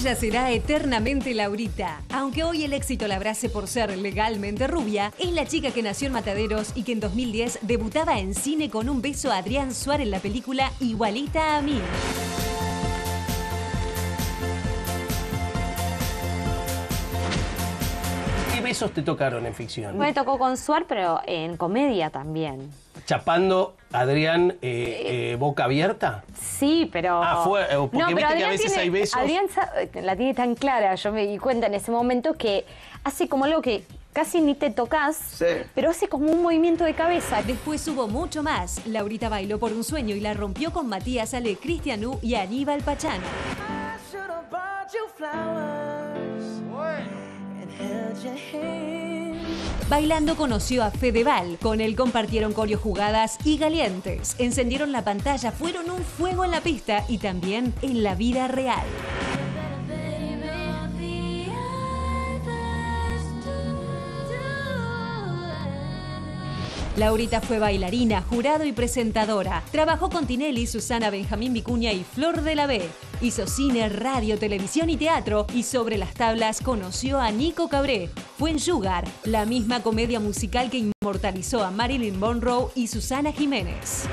Ella será eternamente Laurita. Aunque hoy el éxito la abrace por ser legalmente rubia, es la chica que nació en Mataderos y que en 2010 debutaba en cine con un beso a Adrián Suárez en la película Igualita a mí. ¿Qué besos te tocaron en ficción? Me tocó con Suar, pero en comedia también chapando Adrián eh, eh, boca abierta? Sí, pero. Ah, fue. Eh, porque a veces hay besos. Adrián la tiene tan clara, yo me di cuenta en ese momento que hace como algo que casi ni te tocas, pero hace como un movimiento de cabeza. Después hubo mucho más. Laurita bailó por un sueño y la rompió con Matías Ale, Cristianú y Aníbal Pachano. Bailando conoció a Fedeval. Con él compartieron corio jugadas y galientes. Encendieron la pantalla, fueron un fuego en la pista y también en la vida real. Laurita fue bailarina, jurado y presentadora. Trabajó con Tinelli, Susana Benjamín Vicuña y Flor de la B. Hizo cine, radio, televisión y teatro y sobre las tablas conoció a Nico Cabré. Fue en Sugar, la misma comedia musical que inmortalizó a Marilyn Monroe y Susana Jiménez.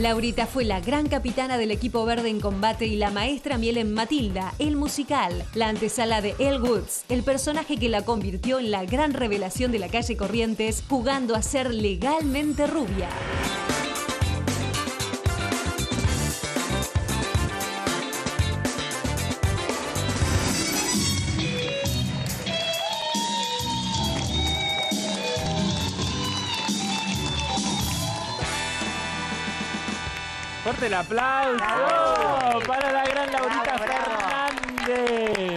Laurita fue la gran capitana del equipo verde en combate y la maestra miel en Matilda, el musical, la antesala de El Woods, el personaje que la convirtió en la gran revelación de la calle Corrientes, jugando a ser legalmente rubia. fuerte el aplauso para la gran Laurita Fernández.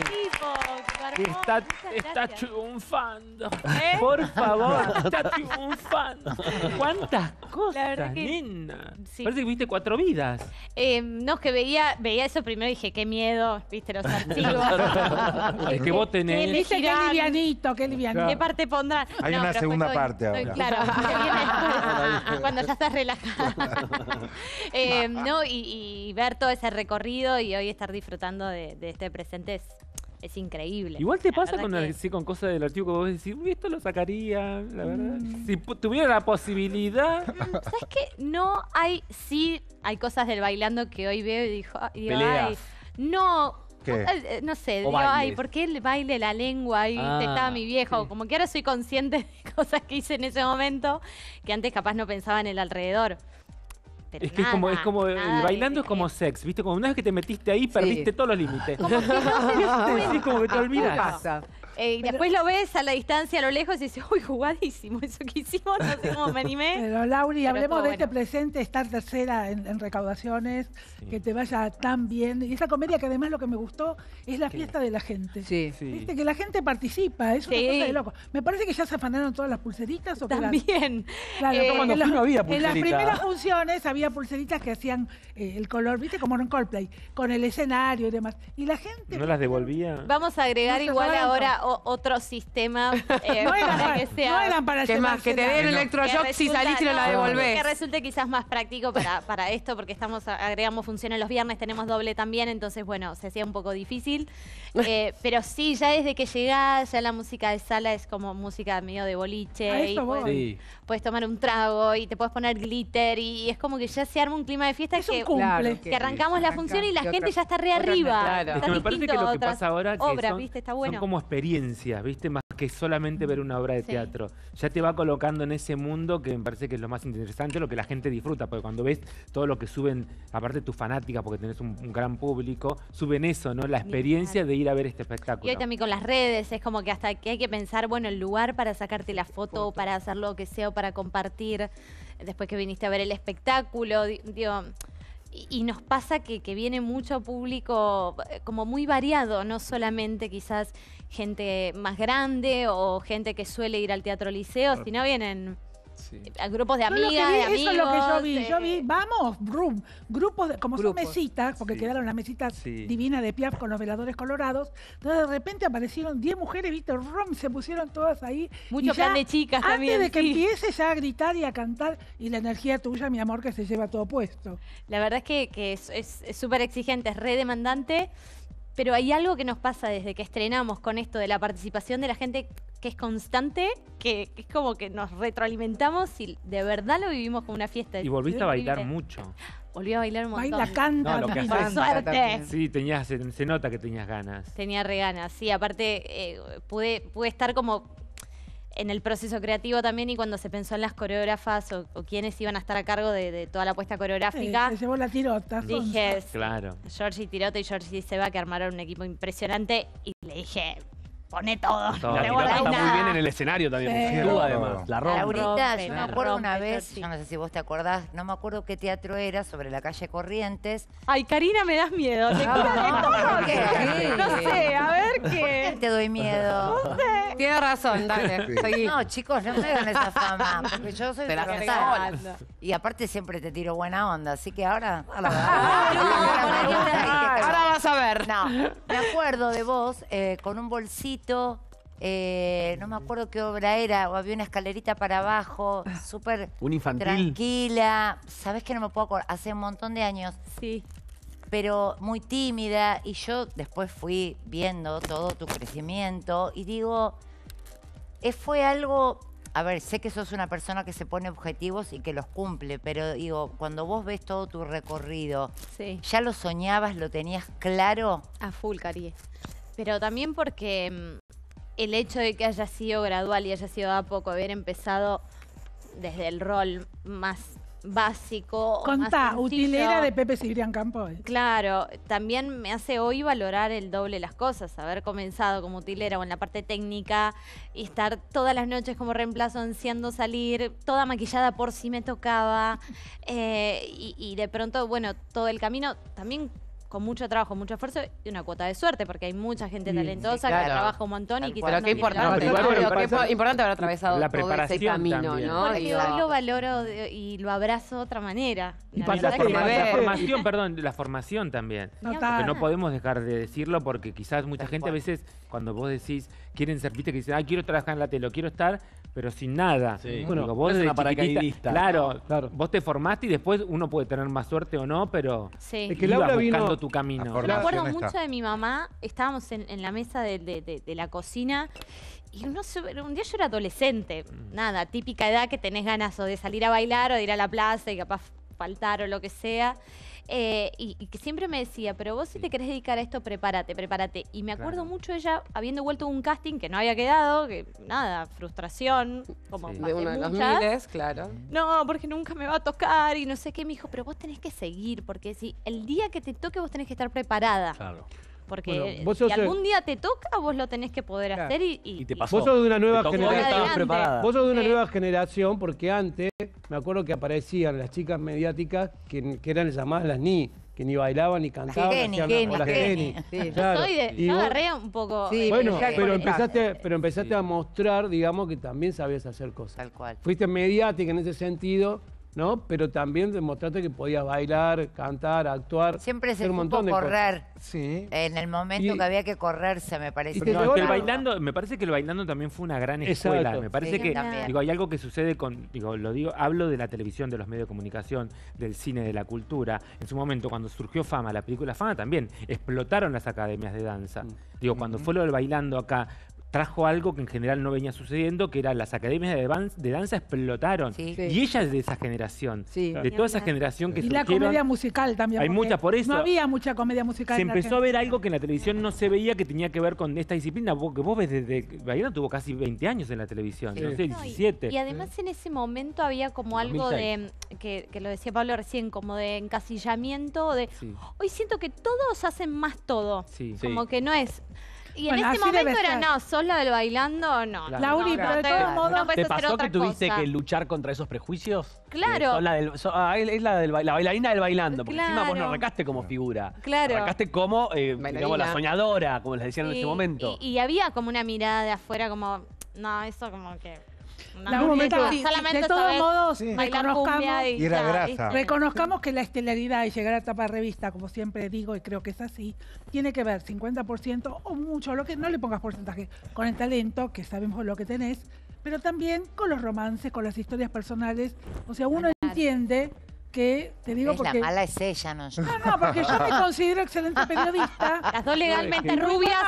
Oh, está, triunfando. ¿Eh? Por favor, está triunfando. ¿Cuántas cosas, que, nena? Parece que viste cuatro vidas. Em, no, es que veía, veía eso primero y dije, qué miedo, viste, los archivos. es que vos tenés. Dice que livianito, qué livianito. ¿Qué parte pondrás? Hay una segunda parte ahora. claro, cuando ya estás relajada. Em, no, y, ver todo ese recorrido y hoy estar disfrutando de, de este presente es es increíble. Igual te pasa con, cosas del archivo que vos decís, uy, esto lo sacaría, la verdad. Mm. Si tuviera la posibilidad. Mm, ¿Sabes qué? No hay, sí, hay cosas del bailando que hoy veo y dijo ah", ay, no, eh, No sé, digo, ay, ¿por qué el baile la lengua Ahí ah, te estaba mi viejo? Como que ahora soy consciente de cosas que hice en ese momento que antes capaz no pensaba en el alrededor es que es como, es como bailando es como sex, ¿viste? Como una vez que te metiste ahí, perdiste todos los límites. Como que te, como que te olvidas. ¿Qué eh, después lo ves a la distancia, a lo lejos, y dices, uy, jugadísimo, eso que hicimos, no sé cómo me animé. Pero Lauri, hablemos de este presente, estar tercera en, recaudaciones, que te vaya tan bien. Y esa comedia que además lo que me gustó es la fiesta de la gente. Sí, Viste que la gente participa, es una cosa de loco. Me parece que ya se afanaron todas las pulseritas. ¿o También. Claro, eh, como cuando en, las, había en las primeras funciones había pulseritas que hacían eh, el color, viste, como en Coldplay, con el escenario y demás. Y la gente... ¿No las devolvía? Vamos a agregar igual ahora otro sistema eh, para que sea. que este más, que te den el electroshock si salís y no, la devolvés. Que resulte quizás más práctico para, para esto, porque estamos agregamos funciones los viernes, tenemos doble también, entonces, bueno, se hacía un poco difícil. Eh, pero sí, ya desde que llegás, ya la música de sala es como música medio de boliche. puedes, tomar un trago y te puedes poner glitter y, es como que ya se arma un clima de fiesta que, que, arrancamos la función y la gente ya está re arriba. me parece que lo que pasa ahora bueno. como experiencias experiencia, ¿viste? Más que solamente ver una obra de teatro. Ya te va colocando en ese mundo que me parece que es lo más interesante, lo que la gente disfruta, porque cuando ves todo lo que suben, aparte tus fanáticas, porque tenés un, gran público, suben eso, ¿no? La experiencia de ir a ver este espectáculo. Y hoy también con las redes, es como que hasta que hay que pensar, bueno, el lugar para sacarte la foto, para hacer lo que sea, o para compartir después que viniste a ver el espectáculo, digo y, nos pasa que, que, viene mucho público eh, como muy variado, no solamente quizás gente más grande o gente que suele ir al teatro liceo, sino vienen grupos de amigas, amigos. Eso es lo que yo vi. Yo eh. vi, vamos, room, grupos, como son mesitas, porque quedaron las mesitas divinas de Piaf con los veladores colorados. Entonces, de repente aparecieron 10 mujeres, viste, rom, se pusieron todas ahí. Mucho plan de chicas también. Antes de que empieces a gritar y a cantar, y la energía tuya, mi amor, que se lleva todo puesto. La verdad es que, que es súper exigente, es re demandante pero hay algo que nos pasa desde que estrenamos con esto de la participación de la gente que es constante, que, es como que nos retroalimentamos y de verdad lo vivimos como una fiesta. Y volviste a bailar mucho. Volví a bailar un montón. Baila, canta. No, Sí, tenías, se, nota que tenías ganas. Tenía re ganas, sí. Aparte, eh, pude, pude estar como en el proceso creativo también y cuando se pensó en las coreógrafas o, o quienes iban a estar a cargo de, toda la apuesta coreográfica. se llevó la tirota. Dije, claro. Georgie Tirota y Georgie Seba que armaron un equipo impresionante y le dije, Pone todo. todo. te muy bien en el escenario también. Sí. Tú, además. La rompe. Laurita, yo me acuerdo una vez, yo no sé si vos te acordás, no me acuerdo qué teatro era, sobre la calle Corrientes. Ay, Karina, me das miedo. Te no, todo no, qué? no sé, a ver qué. ¿Por qué te doy miedo? No sé. Tienes razón, dale. No, chicos, no me hagan esa fama. Porque yo soy de la Y aparte siempre te tiro buena onda, así que ahora... A la no, me acuerdo de vos eh, con un bolsito, eh, no me acuerdo qué obra era, o había una escalerita para abajo, súper tranquila. Sabes que no me puedo acordar, hace un montón de años, Sí. pero muy tímida. Y yo después fui viendo todo tu crecimiento y digo, eh, fue algo a ver, sé que sos una persona que se pone objetivos y que los cumple, pero digo, cuando vos ves todo tu recorrido, ¿ya lo soñabas, lo tenías claro? A full, Cari. Pero también porque mm, el hecho de que haya sido gradual y haya sido a poco, haber empezado desde el rol más básico. Conta, utilera de Pepe Cibrián Campos. Claro, también me hace hoy valorar el doble las cosas, haber comenzado como utilera o en la parte técnica y estar todas las noches como reemplazo enciendo salir, toda maquillada por si me tocaba eh, y de pronto, bueno, todo el camino también con mucho trabajo, mucho esfuerzo y una cuota de suerte, porque hay mucha gente talentosa que trabaja un montón y quizás. es importante, qué importante haber atravesado todo ese camino, ¿no? yo lo valoro y lo abrazo de otra manera. La y la, formación, perdón, la formación también. no podemos dejar de decirlo porque quizás mucha gente a veces, cuando vos decís, quieren ser, pistas, que dicen, ah, quiero trabajar en la tele, quiero estar, pero sin nada. vos Claro, claro, vos te formaste y después uno puede tener más suerte o no, pero sí. es que buscando tu camino. Yo me acuerdo mucho de mi mamá, estábamos en, la mesa de, la cocina y un día yo era adolescente, mm. nada, típica edad que tenés ganas o de salir a bailar o de ir a la plaza y capaz faltar o lo que sea. Eh, y, que siempre me decía, pero vos si te querés dedicar a esto, prepárate, prepárate. Y me acuerdo mucho ella habiendo vuelto un casting que no había quedado, que nada, frustración, como de una de los miles, claro. No, porque nunca me va a tocar y no sé qué, me dijo, pero vos tenés que seguir, porque si el día que te toque vos tenés que estar preparada. Claro porque eh, algún día te toca, vos lo tenés que poder hacer y, y, te pasó. Vos sos de una nueva generación. Vos sos de una nueva generación porque antes me acuerdo que aparecían las chicas mediáticas que, eran llamadas las ni que ni bailaban ni cantaban. geni, geni. Yo, agarré un poco. Eh, pero empezaste, pero empezaste a mostrar, digamos, que también sabías hacer cosas. Tal cual. Fuiste mediática en ese sentido ¿no? Pero también demostraste que podías bailar, cantar, actuar. Siempre se pudo correr. Sí. En el momento que había que correrse, me parece. que el bailando, me parece que el bailando también fue una gran escuela. Me parece que digo, hay algo que sucede con, digo, lo digo, hablo de la televisión, de los medios de comunicación, del cine, de la cultura. En su momento, cuando surgió Fama, la película Fama también, explotaron las academias de danza. Mm. Digo, cuando fue lo del bailando acá, trajo algo que en general no venía sucediendo, que era las academias de, danza, explotaron. Y ella es de esa generación, de toda esa generación que Y la comedia musical también. Hay No había mucha comedia musical. Se empezó a ver algo que en la televisión no se veía que tenía que ver con esta disciplina. porque vos ves desde... no tuvo casi 20 años en la televisión, sé, 17. y, además en ese momento había como algo de... Que, que, lo decía Pablo recién, como de encasillamiento, de... Hoy siento que todos hacen más todo. Como que no es... Y en ese momento era, no, sos la del bailando, no. no, pero de todos modos... ¿Te pasó que tuviste que luchar contra esos prejuicios? Claro. Ah, es la, del, bailarina del bailando, porque encima vos no arrancaste como figura. Claro. Arrancaste como, eh, digamos, la soñadora, como les decían en ese momento. Y, y había como una mirada de afuera como, no, eso como que solamente de todos modos, reconozcamos, que la estelaridad y llegar a tapar revista, como siempre digo y creo que es así, tiene que ver 50% o mucho, lo que no le pongas porcentaje, con el talento, que sabemos lo que tenés, pero también con los romances, con las historias personales. O sea, uno entiende que te digo es porque... La mala es ella, no yo. No, no, porque yo me considero excelente periodista. Las dos legalmente rubias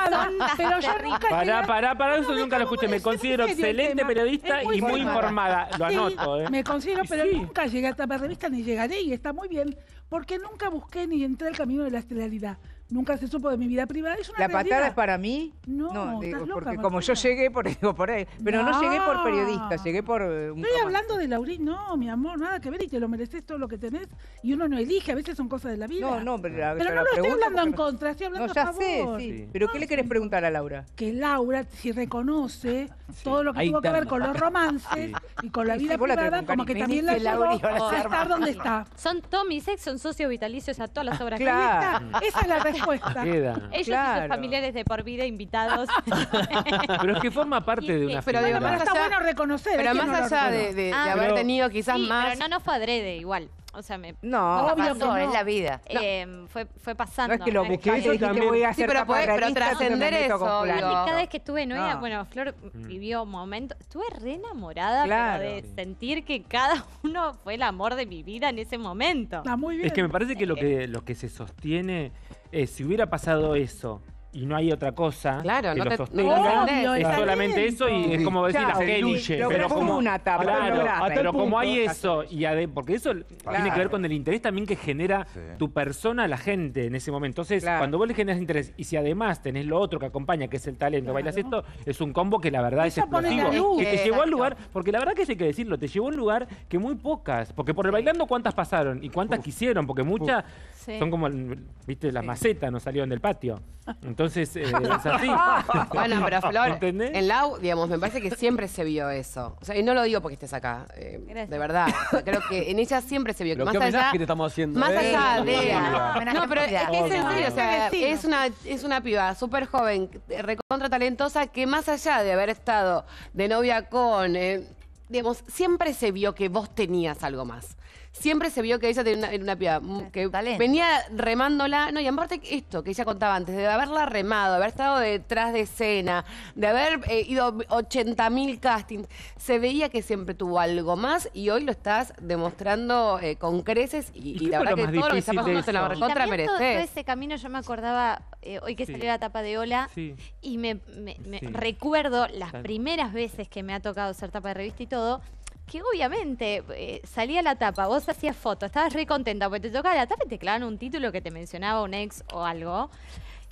pero yo nunca... Pará, pará, pará, eso nunca lo escuché. Me considero excelente periodista y muy informada. Lo anoto, ¿eh? Me considero, pero nunca llegué a esta revista ni llegaré y está muy bien, porque nunca busqué ni entré al camino de la estelaridad nunca se supo de mi vida privada. ¿La patada es para mí? No, no estás loca, porque como yo llegué, por, por ahí. Pero no. llegué por periodista, llegué por... Eh, estoy hablando de Laurín, no, mi amor, nada que ver y te lo mereces todo lo que tenés y uno no elige, a veces son cosas de la vida. No, no, pero... Pero, pero no lo estoy hablando en contra, estoy hablando no, ya a favor. Sé, sí. ¿Pero qué le querés preguntar a Laura? Que Laura, si reconoce todo lo que tuvo que ver con los romances y con la vida privada, como que también la llevó a estar donde está. Son Tommy y Sex, son socios vitalicios a todas las obras que Esa es la Ellos y sus familiares de por vida invitados. pero es que forma parte de una Pero de más está bueno reconocer. Pero más allá de, ah, haber tenido quizás más. Pero no nos fue adrede igual. O sea, me no, obvio pasó, no. es la vida. Eh, fue, fue pasando. es que lo busqué, también... a hacer sí, pero, poder, pero trascender eso. cada vez que estuve no era, bueno, Flor mm. vivió momentos, estuve re enamorada de sentir que cada uno fue el amor de mi vida en ese momento. Está ah, muy bien. Es que me parece que lo que, lo que se sostiene eh, si hubiera pasado eso y no hay otra cosa que lo sostenga, es solamente eso y es como decir la gente. pero, como una tapa, pero como hay eso y porque eso tiene que ver con el interés también que genera tu persona a la gente en ese momento. Entonces, cuando vos le generas interés y si además tenés lo otro que acompaña, que es el talento, bailas esto, es un combo que la verdad es explosivo, que te llevó al lugar, porque la verdad que hay que decirlo, te llevó a un lugar que muy pocas, porque por el bailando cuántas pasaron y cuántas quisieron, porque muchas son como, viste, la maceta no salió en del patio. Entonces, eh, es bueno, pero Flor, en Lau, digamos, me parece que siempre se vio eso. O sea, y no lo digo porque estés acá, eh, de verdad. creo que en ella siempre se vio. más allá, te estamos haciendo? Más eh, allá de... No, pero es que es en serio, o sea, es una, es una piba súper joven, recontra talentosa, que más allá de haber estado de novia con digamos, siempre se vio que vos tenías algo más siempre se vio que ella tenía una, era una que venía remándola. No, y aparte esto que ella contaba antes, de haberla remado, haber estado detrás de escena, de haber eh, ido 80.000 mil castings, se veía que siempre tuvo algo más y hoy lo estás demostrando eh, con creces y, la verdad que todo lo que está pasando te la recontra mereces. Todo, todo, ese camino yo me acordaba eh, hoy que salió la tapa de Ola y me, recuerdo las primeras veces que me ha tocado ser tapa de revista y todo, que obviamente eh, salía la tapa, vos hacías fotos, estabas re contenta porque te tocaba la tapa y te clavaban un título que te mencionaba un ex o algo.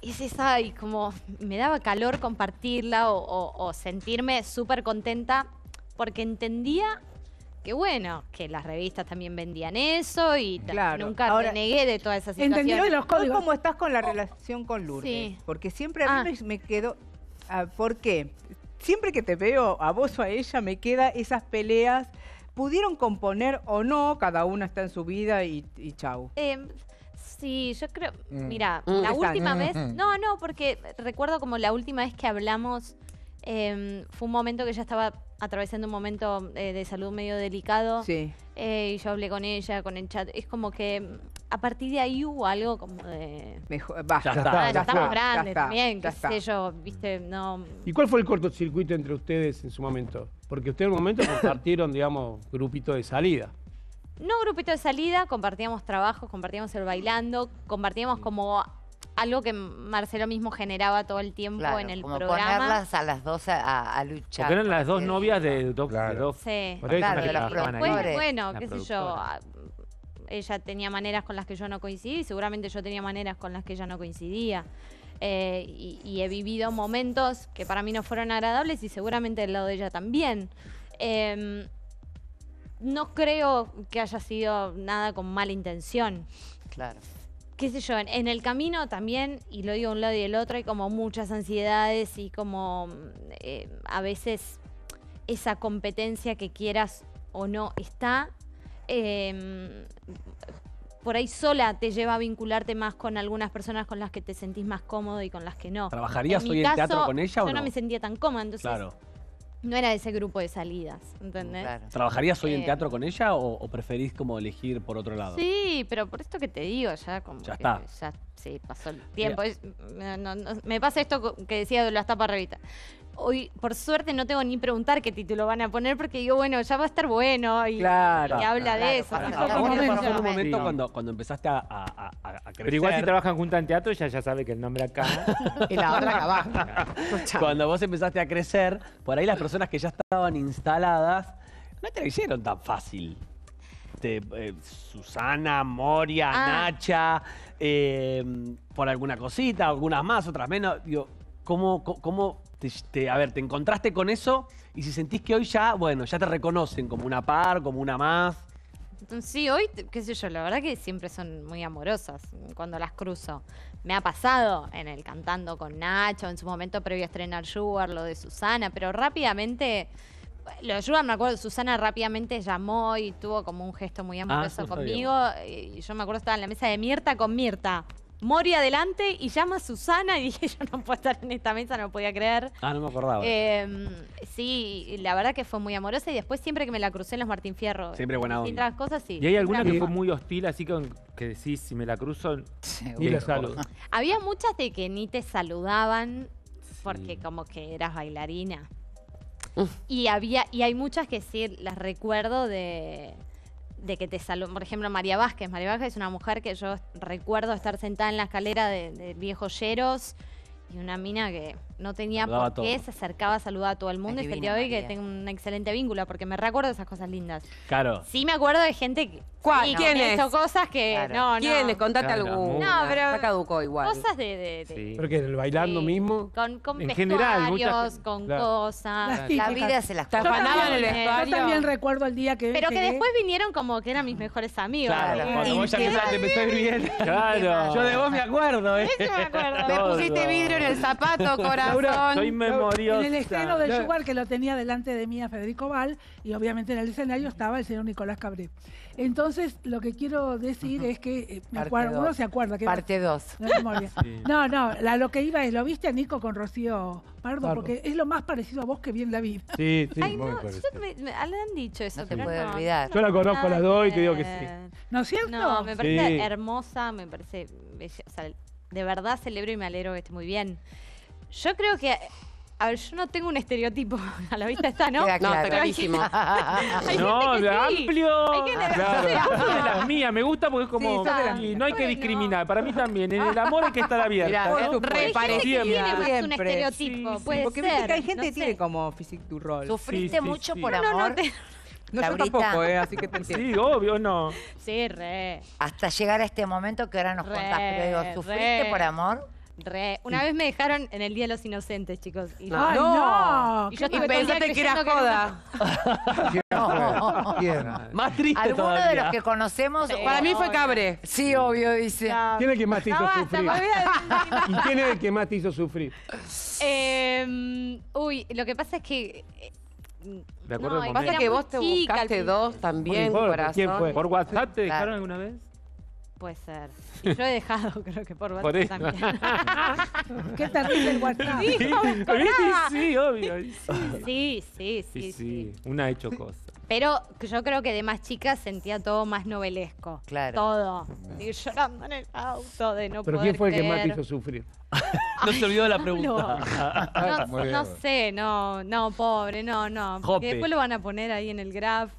Y es esa, y como me daba calor compartirla o, sentirme súper contenta porque entendía que bueno, que las revistas también vendían eso y nunca te negué de toda esa situación. ¿Entendieron los códigos? ¿Cómo estás con la relación con Lourdes? Sí. Porque siempre a mí ah. me quedo... Ah, ¿Por qué? siempre que te veo a vos o a ella, me queda esas peleas. ¿Pudieron componer o no? Cada una está en su vida y, y chau. Em, sí, yo creo. Mm. Mira, mm. la última vez. Mm. No, no, porque recuerdo como la última vez que hablamos Em, fue un momento que ella estaba atravesando un momento eh, de salud medio delicado. Sí. Eh, y yo hablé con ella, con el chat. Es como que mm, a partir de ahí hubo algo como de. Mejor, Ya ah, está, ya estamos grandes ya también, qué yo, viste, no. ¿Y cuál fue el cortocircuito entre ustedes en su momento? Porque ustedes en un momento compartieron, digamos, grupito de salida. No grupito de salida, compartíamos trabajos, compartíamos el bailando, compartíamos como algo que Marcelo mismo generaba todo el tiempo en el como programa. ponerlas a las dos a, luchar. Porque eran las dos novias de, dos... Claro. sí. Claro, de Después, bueno, qué sé yo, ah, ella tenía maneras con las que yo no coincidí, seguramente yo tenía maneras con las que ella no coincidía. Eh, y, he vivido momentos que para mí no fueron agradables y seguramente del lado de ella también. Em, no creo que haya sido nada con mala intención. Claro qué sé yo, en, el camino también, y lo digo de un lado y el otro, hay como muchas ansiedades y como mm, eh, a veces esa competencia que quieras o no está. Em, por ahí sola te lleva a vincularte más con algunas personas con las que te sentís más cómodo y con las que no. ¿Trabajarías hoy en teatro con ella o no? Yo no me sentía tan cómoda, entonces claro no era ese grupo de salidas, ¿entendés? ¿Trabajarías hoy en eh, teatro con ella o, preferís como elegir por otro lado? Sí, pero por esto que te digo, ya como ya está. Sí, pasó el tiempo. me pasa esto que decía de las tapas revistas. Hoy, por suerte, no tengo ni preguntar qué título van a poner porque digo, bueno, ya va a estar bueno y, habla de eso. un cuando, empezaste a, crecer. Pero igual si trabajan juntas en teatro, ya, ya sabe que el nombre acá. y la barra acá cuando vos empezaste a crecer, por ahí las personas que ya estaban instaladas no te lo hicieron tan fácil. Eh, Susana, Moria, ah. Nacha, eh, por alguna cosita, algunas más, otras menos. Digo, ¿cómo, cómo te, a ver, te encontraste con eso y si sentís que hoy ya, bueno, ya te reconocen como una par, como una más? Sí, hoy, qué sé yo, la verdad que siempre son muy amorosas cuando las cruzo. Me ha pasado en el cantando con Nacho, en su momento previo a estrenar Sugar, lo de Susana, pero rápidamente lo yo me acuerdo, Susana rápidamente llamó y tuvo como un gesto muy ah, amoroso conmigo. Y yo me acuerdo estaba en la mesa de Mirta con Mirta. Mori adelante y llama a Susana y dije, yo no puedo estar en esta mesa, no podía creer. Ah, no me acordaba. Em, sí, la verdad que fue muy amorosa y después siempre que me la crucé en los Martín Fierro. Siempre buena onda. cosas, ¿Y hay alguna que fue muy hostil, así que, que decís, si me la cruzo, y la saludo? Había muchas de que ni te saludaban porque como que eras bailarina. Y había, y hay muchas que sí las recuerdo de, de que te saludan. por ejemplo, María Vázquez. María Vázquez es una mujer que yo recuerdo estar sentada en la escalera de, de viejos yeros y una mina que no tenía por qué, se acercaba, a saludar a todo el mundo y el día de hoy que tengo un excelente vínculo porque me recuerdo esas cosas lindas. Claro. Sí me acuerdo de gente que ¿Cuál? hizo cosas que no, Contate alguna. No, pero caducó igual. Cosas de, el bailando mismo? Con, en general, con cosas. La vida se las Yo también recuerdo el día que Pero que después vinieron como que eran mis mejores amigos. Claro, Claro. Yo de vos me acuerdo, eh. me acuerdo. Me pusiste vidrio en el zapato, Cora. Laura, soy memoriosa. En el escenario del Sugar que lo tenía delante de mí a Federico Val y obviamente en el escenario estaba el señor Nicolás Cabré. Entonces, lo que quiero decir es que eh, me acuerdo, uno se acuerda que parte 2. No, no, la, lo que iba es, ¿lo viste a Nico con Rocío Pardo? Porque es lo más parecido a vos que bien la vida. Sí, sí, Ay, no, yo me, ah, han dicho eso. No se puede olvidar. Yo la conozco la las dos te digo que sí. ¿No es cierto? No, me parece hermosa, me parece bella, o sea, de verdad celebro y me alegro que esté muy bien. Yo creo que. A ver, yo no tengo un estereotipo. A la vista está, ¿no? Queda No, está Pero No, de amplio. Hay de las mías, me gusta porque es como. y no hay que discriminar. Para mí también. En el amor hay que estar abierto. abierta. ¿no? es que tiene más un estereotipo. Puede porque ser. que hay gente que tiene como physique tu rol. ¿Sufriste mucho por amor? no, no yo tampoco, eh, así que te entiendo. Sí, obvio, no. Sí, re. Hasta llegar a este momento que ahora nos contás. Pero digo, ¿sufriste por amor? Re. Una vez me dejaron en el Día de los Inocentes, chicos. Y no. Ay, no. Y, yo pensaste que era joda. no. Más triste Alguno de los que conocemos. para mí fue Cabre. Sí, obvio, dice. ¿Quién es el que más te hizo sufrir? ¿Y quién es el que más te hizo sufrir? Em, uy, lo que pasa es que de eh, acuerdo que pasa que vos te buscaste dos también, ¿Por, corazón. ¿Quién fue? ¿Por WhatsApp te dejaron alguna vez? Puede ser. Y yo he dejado, creo que por WhatsApp también. Qué terrible el WhatsApp. Sí, sí, obvio. Sí, sí, sí, sí. Una ha hecho cosas. Pero yo creo que de más chicas sentía todo más novelesco. Claro. Todo. Y llorando en el auto de no poder ¿Pero quién fue el que más te hizo sufrir? no se olvidó la pregunta. No, sé, no, no, pobre, no, no. Porque después lo van a poner ahí en el graph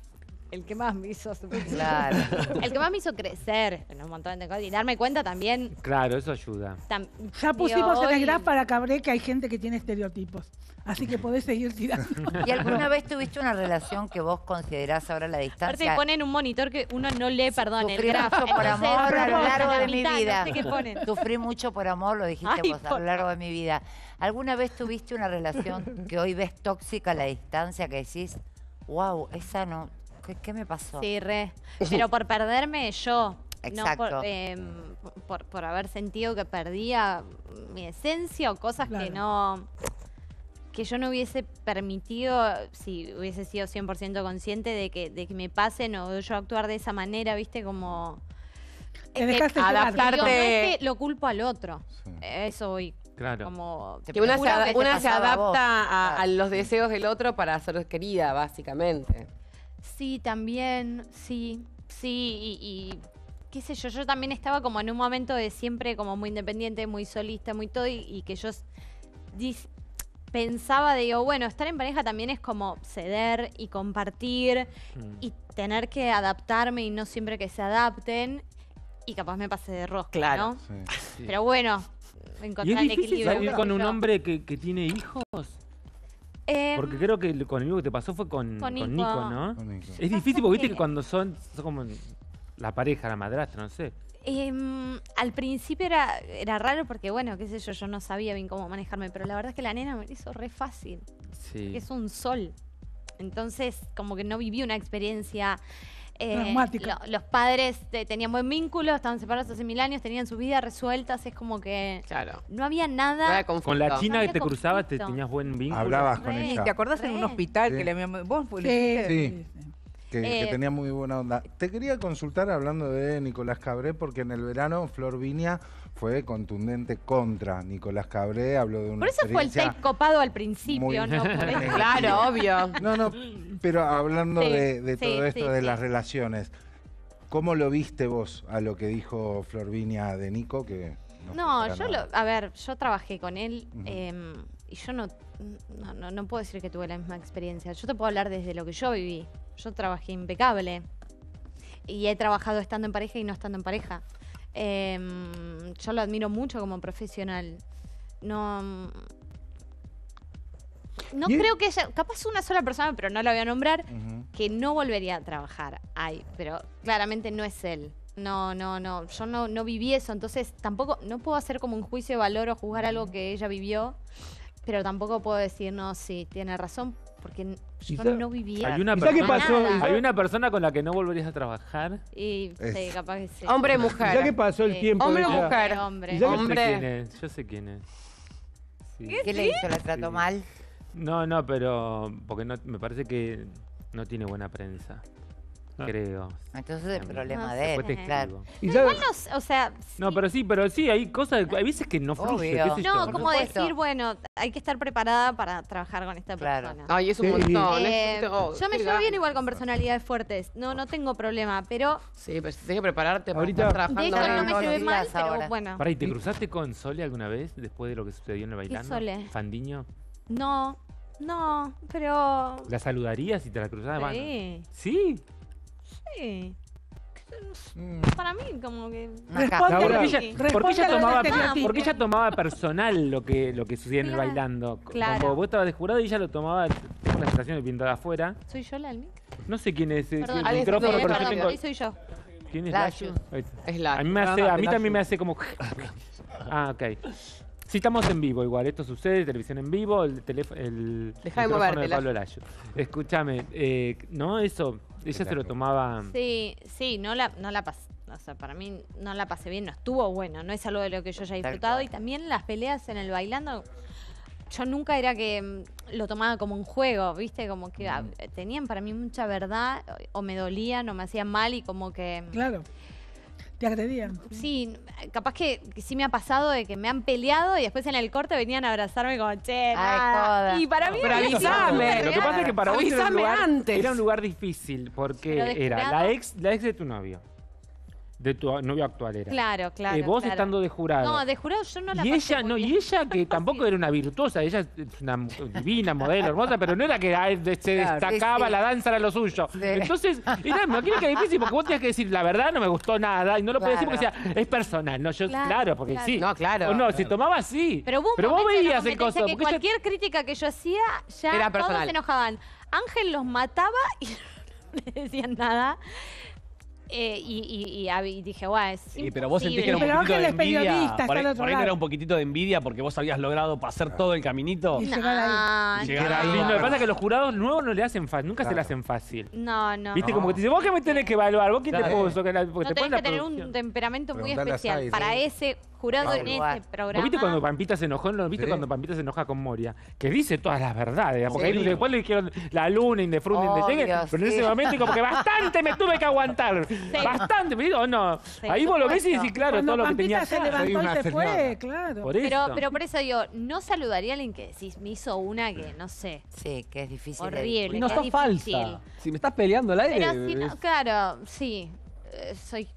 el que más me hizo Claro. el que más me hizo crecer en un montón de cosas y darme cuenta también. Claro, eso ayuda. ya pusimos en el para Cabré que hay gente que tiene estereotipos. Así que podés seguir tirando. ¿Y alguna vez tuviste una relación que vos considerás ahora la distancia? Aparte ponen un monitor que uno no lee, perdón, el grafo. por amor a lo largo de mi vida. Sufrí mucho por amor, lo dijiste vos, a lo largo de mi vida. ¿Alguna vez tuviste una relación que hoy ves tóxica a la distancia que decís, wow, esa no, ¿Qué, me pasó? Sí, re. Pero por perderme yo. Em, por, por, haber sentido que perdía mi esencia o cosas que no que yo no hubiese permitido, si hubiese sido 100% consciente de que, de que me pasen o yo actuar de esa manera, viste, como... Te eh, dejaste adaptarte. lo culpo al otro. Eso voy. Claro. Como, que una se, adapta a, a los deseos del otro para ser querida, básicamente. Sí, también, sí, sí, y, qué sé yo, yo también estaba como en un momento de siempre como muy independiente, muy solista, muy todo, y, que yo pensaba, digo, bueno, estar en pareja también es como ceder y compartir mm. y tener que adaptarme y no siempre que se adapten. Y capaz me pase de rosca, claro. ¿no? Pero bueno, encontrar el equilibrio. salir con un hombre que, que tiene hijos? porque em, creo que con el que te pasó fue con, con, Nico. ¿no? Es difícil porque viste que cuando son, son como la pareja, la madrastra, no sé. Em, al principio era, era raro porque, bueno, qué sé yo, yo no sabía bien cómo manejarme, pero la verdad es que la nena me hizo re fácil. Sí. Es un sol. Entonces, como que no viví una experiencia eh, los padres eh, tenían buen vínculo, estaban separados hace mil años, tenían su vida resueltas es como que no había nada. con la china que te cruzaba te tenías buen vínculo. Hablabas con ella. ¿Te acordás en un hospital que le vos sí. sí. que, eh, tenía muy buena onda. Te quería consultar hablando de Nicolás Cabré, porque en el verano Flor Viña fue contundente contra Nicolás Cabré, habló de una Por eso fue el tape copado al principio, ¿no? claro, obvio. No, no, pero hablando de, todo esto de las relaciones, ¿cómo lo viste vos a lo que dijo Florvinia de Nico? Que no, yo lo, a ver, yo trabajé con él em, y yo no, no, no puedo decir que tuve la misma experiencia. Yo te puedo hablar desde lo que yo viví. Yo trabajé impecable y he trabajado estando en pareja y no estando en pareja. Em, yo lo admiro mucho como profesional. No. Mm, no creo que ella, capaz una sola persona, pero no la voy a nombrar, que no volvería a trabajar ahí, pero claramente no es él. No, no, no, yo no, no viví eso, entonces tampoco, no puedo hacer como un juicio de valor o juzgar algo que ella vivió, pero tampoco puedo decir, no, sí, tiene razón, porque yo no vivía. Hay una, persona, qué pasó? hay una persona con la que no volverías a trabajar. sí, capaz que sí. Hombre mujer. Ya qué pasó el tiempo. Hombre o mujer. Hombre. Yo sé quién es. quién ¿Qué, le hizo? ¿La trató mal? No, no, pero porque me parece que no tiene buena prensa. Ah. creo. Entonces el ah, problema ah, de él, claro. no, o sea, No, pero sí, pero sí, hay cosas, hay veces que no fluye. no, como decir, bueno, hay que estar preparada para trabajar con esta Claro. persona. Ay, es un montón. es- eh, yo me llevo bien igual con personalidades fuertes, no, no tengo problema, pero Sí, pero tenés que prepararte Ahorita- para trabajando. no me llevo mal, pero bueno. Pará, ¿y te cruzaste con Sole alguna vez después de lo que sucedió en el bailando? Sole? Fandiño. No, no, pero... ¿La saludarías si te la cruzabas? Sí. ¿Sí? Mm. Para mí, como que. Responde, Laura, porque, ella, tomaba, porque, ella, tomaba, personal lo que, lo que sucedía en el bailando. Claro. Como vos estabas de jurado y ella lo tomaba una sensación de pintada afuera. ¿Soy yo la No sé quién es eh, el, ah, micrófono, pero soy yo. ¿Quién es Layo? Es A mí, a mí también me hace como. ah, ok. Sí, estamos en vivo igual. Esto sucede, televisión en vivo, el teléfono. de moverte, Pablo Escúchame, eh, no, eso. Ella se lo tomaba. Mm, sí, sí, no la, no la pasé. O sea, para mí no la pasé bien, no estuvo bueno, no es algo de lo que yo haya disfrutado. Y también las peleas en el bailando, yo nunca era que mm, lo tomaba como un juego, ¿viste? Como que ah, mm. tenían para mí mucha verdad, o me dolían, o me hacían mal, y como que. Claro. Sí, capaz que, sí me ha pasado de que me han peleado y después en el corte venían a abrazarme como, che, Y para mí era Lo que pasa que para vos un, lugar, era un lugar difícil porque era la ex, la ex de tu novio de tu novio actual era. Claro, eh, claro. De vos estando de jurado. No, de jurado yo no la Y ella, no, y ella que tampoco era una virtuosa, ella es una divina, modelo, hermosa, pero no era que se destacaba, la danza era lo suyo. Entonces, era, me imagino que es difícil porque vos tenías que decir, la verdad no me gustó nada, y no lo claro. decir porque decía, es personal, no, yo, claro, porque sí. No, claro. O no, si tomaba así. Pero, vos, pero vos veías el coso. cualquier crítica que yo hacía, ya todos se enojaban. Ángel los mataba y no le decían nada. Eh, y, dije, guau, es pero vos sentís que era un poquitito de envidia. Por ahí, era un poquitito de envidia porque vos habías logrado pasar todo el caminito. Y llegar ahí. Ah, llegar lo que pasa es que los jurados nuevos no le hacen fácil, nunca se le hacen fácil. No, no. Viste, como que te dicen, vos que me tenés que evaluar, vos que te puso. Que no te tenés que tener un temperamento muy especial para ese jurado en este programa. ¿Viste cuando Pampita se enojó? ¿No viste cuando Pampita se enoja con Moria? Que dice todas las verdades. Porque después le dijeron la luna, y de Pero en ese momento como que bastante me tuve que aguantar. Bastante, pero digo, no. Ahí vos lo ves y decís, claro, todo lo que tenía. se levantó se fue, claro. pero, pero por eso digo, no saludaría a alguien que me hizo una que, no sé. Sí, que es difícil. Horrible. No sos falsa. Si me estás peleando el aire. claro, sí. Eh, soy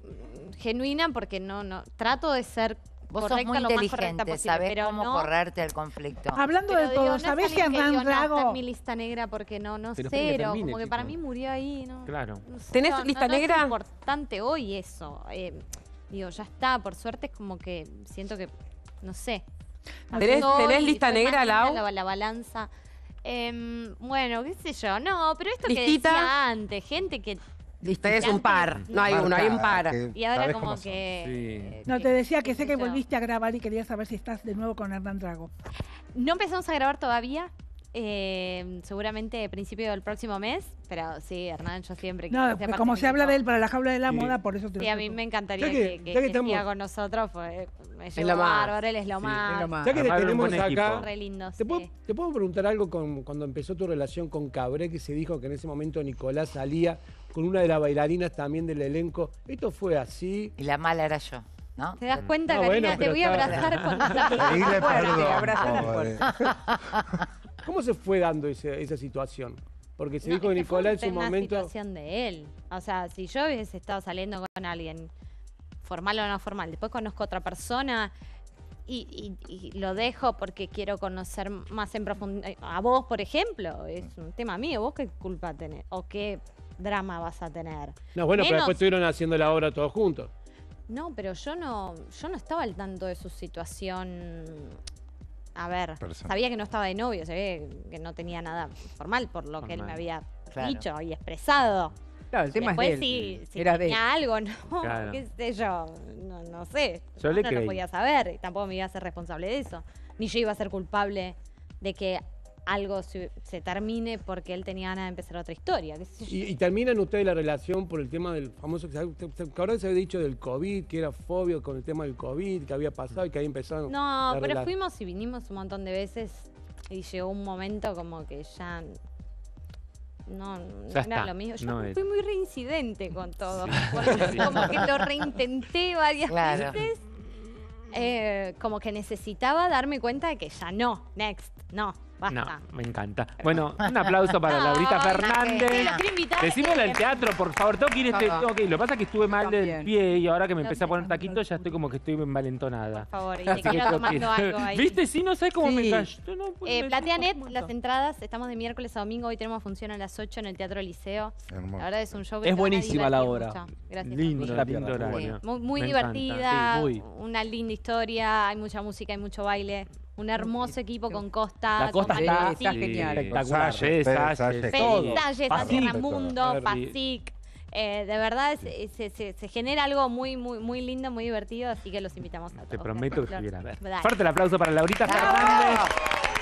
genuina porque no, no. Trato de ser Vos sos muy inteligente, sabés cómo correrte al conflicto. Hablando de todo, ¿sabés que Hernán Drago...? No está en mi lista negra porque no, no, pero cero. como que para mí murió ahí, ¿no? Claro. ¿Tenés lista negra? Es importante hoy eso. Eh, digo, ya está, por suerte es como que siento que, no sé. ¿Tenés, lista negra, Lau? La, balanza... Em, bueno, qué sé yo, no, pero esto que decía antes, gente que Ustedes un par, no hay uno, hay un par. Y ahora como que... No, te decía que sé que volviste a grabar y quería saber si estás de nuevo con Hernán Drago. No empezamos a grabar todavía, eh, seguramente principio del próximo mes, pero sí, Hernán, yo siempre... No, pues como se habla de él para la jaula de la moda, por eso te lo Sí, a mí me encantaría que, que, con nosotros, pues, me llevo bárbaro, él es lo más. ya que te tenemos acá, re lindo, ¿te, puedo, ¿te, puedo, preguntar algo con, cuando empezó tu relación con Cabré, que se dijo que en ese momento Nicolás salía con una de las bailarinas también del elenco. Esto fue así. Y la mala era yo. ¿No? ¿Te das ah. cuenta, Karina? te voy a abrazar con ¿Cómo se fue dando esa situación? Porque se dijo que Nicolás en su momento... Es una situación de él. O sea, si yo hubiese estado saliendo con alguien, formal o no formal, después conozco a otra persona y, y lo dejo porque quiero conocer más en profundidad. A vos, por ejemplo, es un tema mío. ¿Vos qué culpa tenés? ¿O qué drama vas a tener. No, bueno, pero después estuvieron haciendo la obra todos juntos. No, pero yo no, yo no estaba al tanto de su situación. A ver, sabía que no estaba de novio, sabía que no tenía nada formal por lo que él me había dicho y expresado. Claro, el tema es de si, eh, tenía algo, ¿no? ¿Qué sé yo? No, no sé. Yo no, lo podía saber. y Tampoco me iba a ser responsable de eso. Ni yo iba a ser culpable de que algo se, termine porque él tenía ganas de empezar otra historia. Y, terminan ustedes la relación por el tema del famoso, que ahora se había dicho del COVID, que era fobio con el tema del COVID, que había pasado y que había empezado. No, pero fuimos y vinimos un montón de veces y llegó un momento como que ya no, no era lo mismo. Yo fui muy reincidente con todo. como que lo reintenté varias veces. Eh, como que necesitaba darme cuenta de que ya no, next, no. No, me encanta. Bueno, un aplauso para Laurita Fernández. Decímosle al teatro, por favor. Tengo que ir este lo que pasa es que estuve mal del pie y ahora que me empecé a poner taquito ya estoy como que estoy envalentonada. Por favor, y te quiero tomando algo ahí. ¿Viste? Sí, no sé cómo me cayó. eh, Plateanet, las entradas, estamos de miércoles a domingo. Hoy tenemos función a las 8 en el Teatro Liceo. La verdad es un show Es buenísima la hora. Gracias. Lindo, Muy divertida. Una linda historia. Hay mucha música, hay mucho baile. Un hermoso equipo con Costa. La Costa con está, genial. Espectacular. Salles, Salles, todo. Mundo, Pasic. de verdad eh, se, genera algo muy, muy, muy lindo, muy divertido, así que los invitamos a todos. Te prometo que quieran Fuerte el aplauso para Laurita ¡Bravo! Fernández.